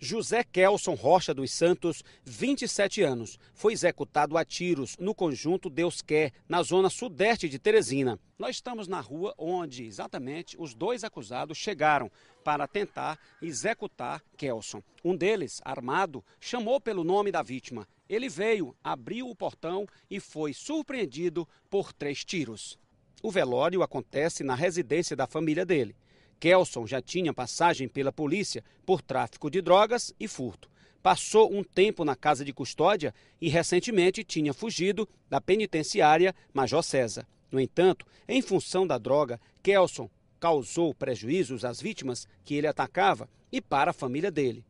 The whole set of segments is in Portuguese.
José Kelson Rocha dos Santos, 27 anos, foi executado a tiros no conjunto Deus Quer, na zona sudeste de Teresina. Nós estamos na rua onde exatamente os dois acusados chegaram para tentar executar Kelson. Um deles, armado, chamou pelo nome da vítima. Ele veio, abriu o portão e foi surpreendido por três tiros. O velório acontece na residência da família dele. Kelson já tinha passagem pela polícia por tráfico de drogas e furto. Passou um tempo na casa de custódia e recentemente tinha fugido da penitenciária Major César. No entanto, em função da droga, Kelson causou prejuízos às vítimas que ele atacava e para a família dele.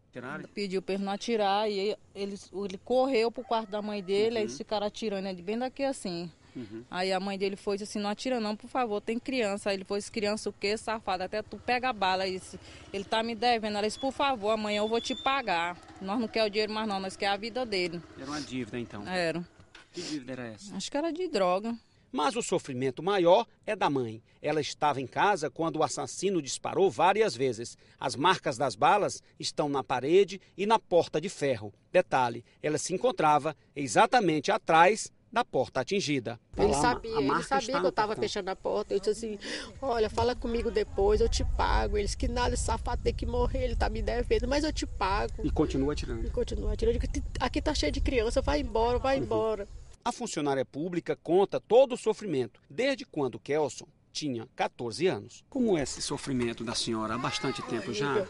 Pediu para ele não atirar e ele, ele correu para o quarto da mãe dele, uhum. aí eles ficaram atirando ele bem daqui assim. Uhum. Aí a mãe dele foi e disse assim, não atira não, por favor, tem criança. Aí ele foi, criança o quê, safado? Até tu pega a bala. Ele, disse, ele tá me devendo. Ela disse, por favor, amanhã eu vou te pagar. Nós não quer o dinheiro mais não, nós quer a vida dele. Era uma dívida então? Era. Que dívida era essa? Acho que era de droga. Mas o sofrimento maior é da mãe. Ela estava em casa quando o assassino disparou várias vezes. As marcas das balas estão na parede e na porta de ferro. Detalhe: ela se encontrava exatamente atrás da porta atingida. Ele sabia, ele sabia que eu estava fechando a porta. Eu disse assim: olha, fala comigo depois, eu te pago. Eles que nada, esse safado tem que morrer, ele está me devendo, mas eu te pago. E continua atirando. E continua atirando. aqui está cheio de criança, vai embora, vai uhum. embora. A funcionária pública conta todo o sofrimento, desde quando Kelson tinha 14 anos. Como é esse sofrimento da senhora há bastante tempo já?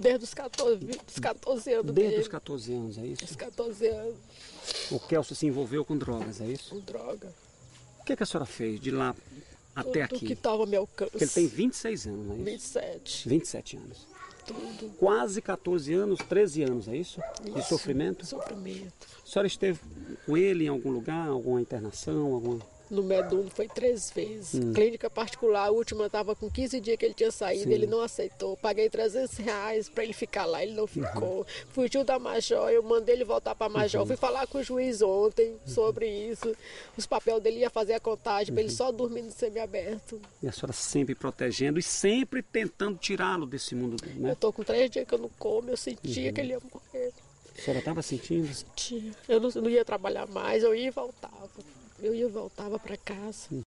Desde os 14, dos 14 anos. Desde dele. os 14 anos, é isso? Os 14 anos. O Kelso se envolveu com drogas, é isso? Com droga. O que, é que a senhora fez de lá até Tudo aqui? que estava ao meu alcance. Porque ele tem 26 anos, não é isso? 27. 27 anos. Tudo. Quase 14 anos, 13 anos, é isso? isso. De sofrimento? Sofrimento. A senhora esteve com ele em algum lugar, alguma internação, alguma no Medundo foi três vezes. Hum. Clínica particular, a última estava com 15 dias que ele tinha saído, Sim. ele não aceitou. Paguei 300 reais para ele ficar lá, ele não uhum. ficou. Uhum. Fugiu da Major, eu mandei ele voltar para Major. Uhum. Fui falar com o juiz ontem uhum. sobre isso. Os papéis dele ia fazer a contagem, para ele uhum. só dormir no semiaberto. E a senhora sempre protegendo e sempre tentando tirá-lo desse mundo. Né? Eu tô com três dias que eu não como, eu sentia uhum. que ele ia morrer. A senhora estava sentindo? Sentia. Eu não, não ia trabalhar mais, eu ia e voltava eu ia voltava para casa.